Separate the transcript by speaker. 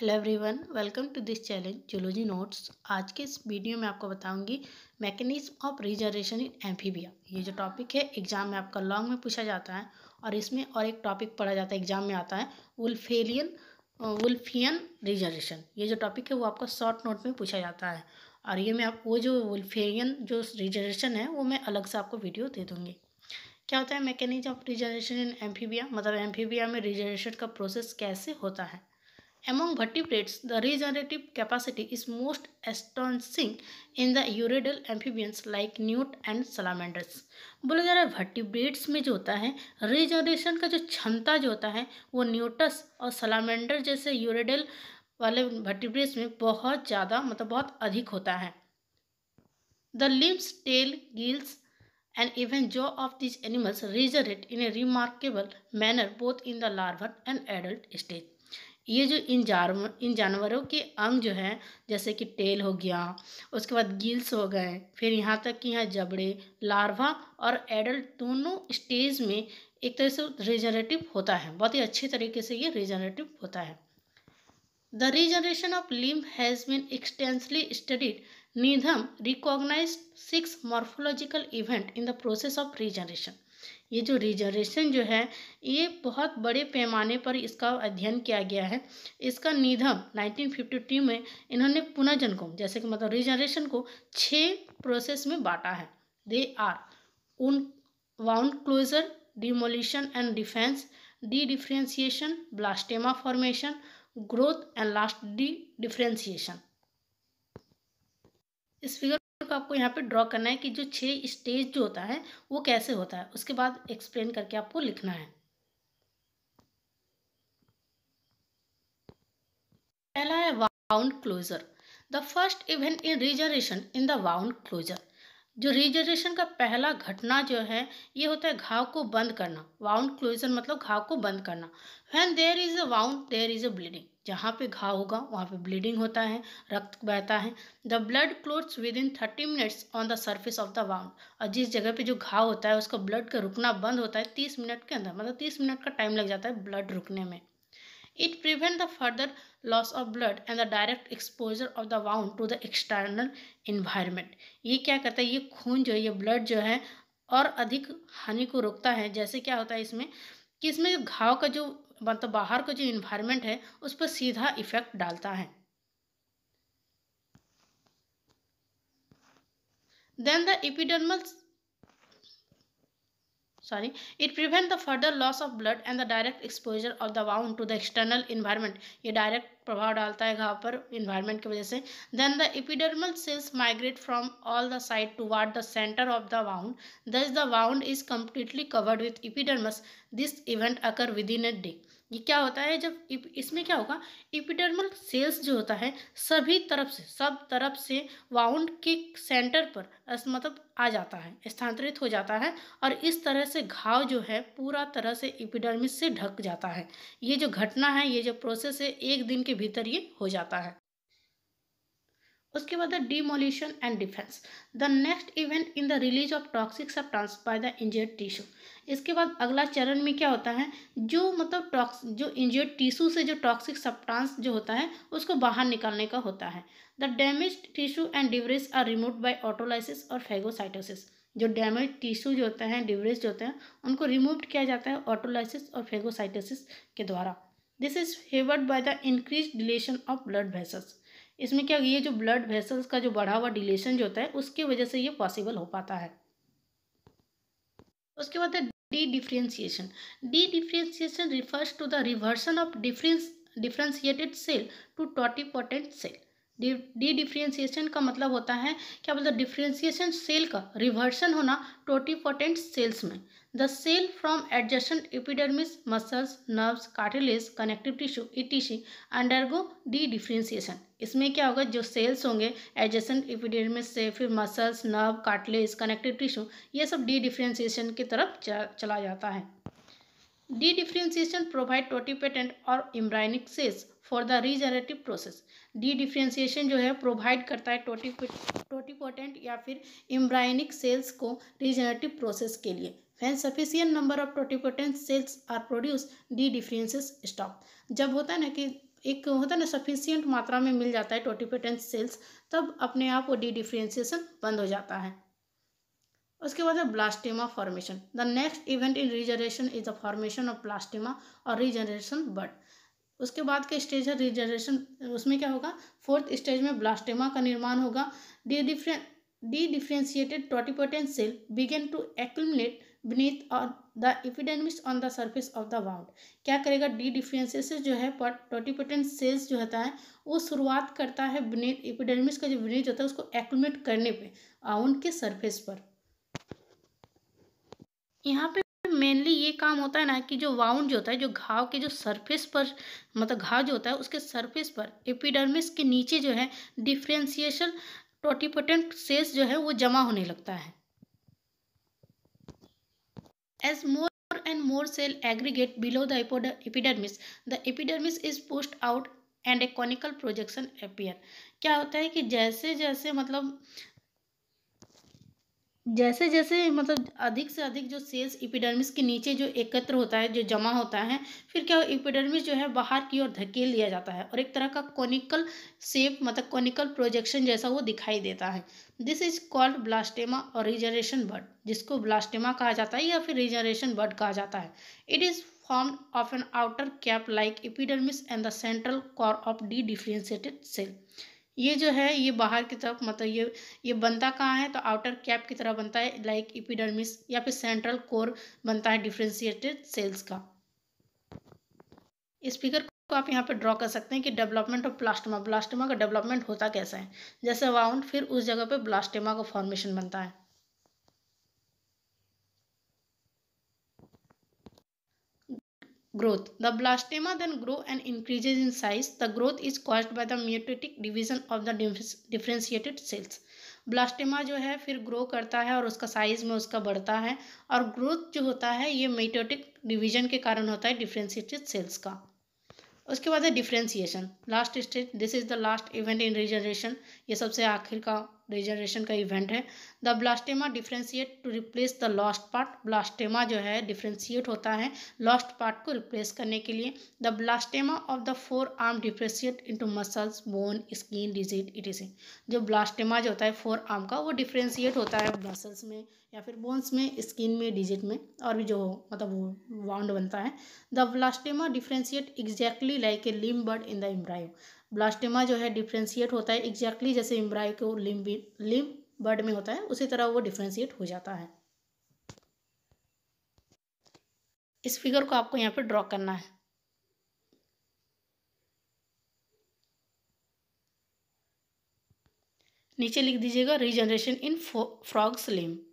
Speaker 1: Hello everyone welcome to this challenge zoology notes आज के इस वीडियो में आपको बताऊंगी mechanism of regeneration in amphibia ये जो टॉपिक है एग्जाम में आपका लॉन्ग में पूछा जाता है और इसमें और एक टॉपिक पढ़ा जाता है एग्जाम में आता है वुल्फेलियन वुल्फियन रिजर्वेशन ये जो टॉपिक है वो आपका शॉर्ट नोट में पूछा जाता है और ये मैं आप वो जो वुल्फेलियन जो रिजर्वेशन है वो मैं अलग से आपको वीडियो दे दूँगी क्या होता है mechanism of regeneration in amphibia मतलब एम्फीबिया में रिजर्वेशन का प्रोसेस कैसे होता है Among vertebrates, the regenerative capacity is most astonishing in the uridal amphibians like newt and salamanders. बोला जा रहा है वर्टिब्रेट्स में जो होता है रिजनरेशन का जो क्षमता जो होता है वो न्यूटस और सलामेंडर जैसे यूरेडल वाले वर्टिब्रेट्स में बहुत ज़्यादा मतलब बहुत अधिक होता है the limbs tail gills and even jaw of these animals regenerate in a remarkable manner both in the larval and adult stage ये जो इन जानवर इन जानवरों के अंग जो हैं जैसे कि टेल हो गया उसके बाद गिल्स हो गए फिर यहाँ तक कि यहाँ जबड़े लार्वा और एडल्ट दोनों स्टेज में एक तरह से रिजनरेटिव होता है बहुत ही अच्छे तरीके से ये रिजनरेटिव होता है the regeneration of limb has been extensively studied Needham recognise six morphological event in the process of regeneration ये जो रिजर्वेशन जो है ये बहुत बड़े पैमाने पर इसका अध्ययन किया गया है इसका निधम 1952 में इन्होंने पुनर्जन को जैसे कि मतलब रिजर्वेशन को छः प्रोसेस में बांटा है दे आर उन wound closure demolition and defence dedifferentiation blastema formation growth and last dedifferentiation इस फिगर को आपको यहाँ पे ड्रॉ करना है कि जो छः स्टेज जो होता है वो कैसे होता है उसके बाद एक्सप्लेन करके आपको लिखना है पहला है wound closure the first event in regeneration in the wound closure जो रिजर्वेशन का पहला घटना जो है ये होता है घाव को बंद करना वाउंड क्लोजर मतलब घाव को बंद करना when there is a wound there is a bleeding जहाँ पे घाव होगा वहाँ पे ब्लीडिंग होता है रक्त बहता है the blood clots within thirty minutes on the surface of the wound और जिस जगह पे जो घाव होता है उसका ब्लड का रुकना बंद होता है तीस मिनट के अंदर मतलब तीस मिनट का टाइम लग जाता है ब्लड रुकने में it prevent the further loss of blood and the direct exposure of the wound to the external environment ये क्या करता है ये खून जो है ये ब्लड जो है और अधिक हानि को रोकता है जैसे क्या होता है इसमें कि इसमें घाव का जो मतलब बाहर का जो इन्वायरमेंट है उस पर सीधा इफेक्ट डालता है then the epidermal sorry it prevent the further loss of blood and the direct exposure of the wound to the external environment ये डायरेक्ट प्रभाव डालता है घाव पर इन्वायरमेंट की वजह से then the epidermal cells migrate from all the side toward the centre of the wound thus the wound is completely covered with epidermis this event occur within a day ये क्या होता है जब इसमें क्या होगा epidermal sales जो होता है सभी तरफ से सब तरफ से वाउंड के सेंटर पर मतलब आ जाता है स्थानांतरित हो जाता है और इस तरह से घाव जो है पूरा तरह से इपिडर्मिस से ढक जाता है ये जो घटना है ये जो प्रोसेस है एक दिन के भीतर ये हो जाता है उसके बाद है demolition and defence the next event in the release of toxic substance by the injured tissue इसके बाद अगला चरण में क्या होता है जो मतलब टॉक्स जो इंजर्ड टिश्यू से जो टॉक्सिक सब्सटेंस जो होता है उसको बाहर निकालने का होता है the damage tissue and debris are remove by autolysis और फेगोसाइटोसिस जो डैमेज टिश्यू जो होते हैं डिवरेज जो होते हैं उनको रिमूव किया जाता है ऑटोलाइसिस और फेगोसाइटोसिस के द्वारा this is favoured by the increase dilation of blood vessels इसमें क्या ये जो ब्लड वेसल्स का जो बढ़ा हुआ डिलेशन जो होता है उसकी वजह से ये पॉसिबल हो पाता है उसके बाद है dedifferentiation dedifferentiation refers to the reversion of difference differentiated cell to totipotent cell dedifferentiation का मतलब होता है क्या बोलते हैं डिफ्रेंसिएशन सेल का रिवर्सन होना टोटी पोटेंट सेल्स में the cell from adjacent epidermis muscles nerves cartilage connective tissue etc undergo dedifferentiation इसमें क्या होगा जो सेल्स होंगे एडजस्टेंट एपिडर्मिस से फिर muscles nerve cartilage connective tissue ये सब डी डिफ्रेंसिएशन की तरफ चला जाता है डी डिफ्रेंसिएशन प्रोवाइड पेटेंट और इम्ब्राइनिक सेस for the regenerative process dedifferentiation जो है प्रोवाइड करता है टोटी पोटेंट या फिर इम्ब्राइनिक सेल्स को रीजनरेटिव प्रोसेस के लिए when sufficient number of totipotent cells are produce dedifferentiation stop जब होता है ना कि एक होता है ना सफिशियंट मात्रा में मिल जाता है टोटीपोटेंट सेल्स तब अपने आप वो डी डिफ्रेंसिएशन बंद हो जाता है उसके बाद है blastema formation the next event in regeneration is the formation of blastema और रिजनरेशन बर्ड उसके बाद के स्टेज है रिजनरेशन उसमें क्या होगा फोर्थ स्टेज में ब्लास्टिमा का निर्माण होगा डी डिफरें dedifferentiated totipotent cell begin to accumulate beneath और the epidermis on the surface of the wound क्या करेगा डी डिफ्रेंसिस जो है पर टोटिपोटेंट सेल्स जो होता है वो शुरुआत करता है बीनीथ इपिडेमिक्स का जो बीनीथ होता है उसको एक्यूमलेट करने पर आउंड के सर्फेस पर यहाँ पे मेनली ये काम होता है ना कि जो वाउंड जो होता है जो घाव के जो सरफेस पर मतलब घाव जो होता है उसके सरफेस पर एपिडर्मिस के नीचे जो है डिफ्रेंसिएशन टोटिपोटेंट सेल्स जो है वो जमा होने लगता है as more and more cell aggregate below the epidermis the epidermis is pushed out and a conical projection appear क्या होता है कि जैसे जैसे मतलब जैसे जैसे मतलब अधिक से अधिक जो सेल्स इपिडर्मिस के नीचे जो एकत्र होता है जो जमा होता है फिर क्या इपिडर्मिस जो है बाहर की ओर धकेल लिया जाता है और एक तरह का कॉनिकल सेप मतलब कॉनिकल प्रोजेक्शन जैसा वो दिखाई देता है दिस इज कॉल्ड ब्लास्टेमा और रिजरेशन बर्ड जिसको ब्लास्टेमा कहा जाता है या फिर रिजरेशन बर्ड कहा जाता है it is of an outer cap like epidermis and the central core of the dedifferentiated cell ये जो है ये बाहर की तरफ मतलब ये ये बनता कहाँ है तो आउटर कैप की तरह बनता है लाइक इपिडर्मिस या फिर सेंट्रल कोर बनता है डिफ्रेंशिएटेड सेल्स का स्पीकर को आप यहाँ पे ड्रॉ कर सकते हैं कि डेवलपमेंट ऑफ प्लास्टमा ब्लास्टमा का डेवलपमेंट होता कैसा है जैसे वाउंड फिर उस जगह पे ब्लास्टेमा का फॉर्मेशन बनता है growth. The blastema then grow and increases in size. The growth is caused by the mitotic division of the differentiated cells. Blastema जो है फिर ग्रो करता है और उसका साइज में उसका बढ़ता है और ग्रोथ जो होता है ये मेटोटिक डिवीजन के कारण होता है डिफ्रेंशिएटेड सेल्स का उसके बाद है differentiation last stage this is the last event in regeneration ये सबसे आखिर का रिजर्वेशन का इवेंट है the blastema differentiate to replace the lost part blastema जो है डिफ्रेंशिएट होता है लॉस्ट पार्ट को रिप्लेस करने के लिए the blastema of the forearm differentiate to muscles bone skin disease it is जो ब्लास्टेमा जो होता है फोर आर्म का वो डिफ्रेंशिएट होता है मसल्स में या फिर बोन्स में स्किन में डिजिट में और भी जो मतलब वो वाउंड बनता है the blastema differentiate exactly like a limb bud in the embryo blastema जो है डिफ्रेंशिएट होता है एग्जैक्टली जैसे इम्ब्राई को लिम लिम बर्ड में होता है उसी तरह वो डिफ्रेंशिएट हो जाता है इस फिगर को आपको यहाँ पे ड्रॉ करना है नीचे लिख दीजिएगा रीजनरेशन इन फ्रॉग्स लिम्ब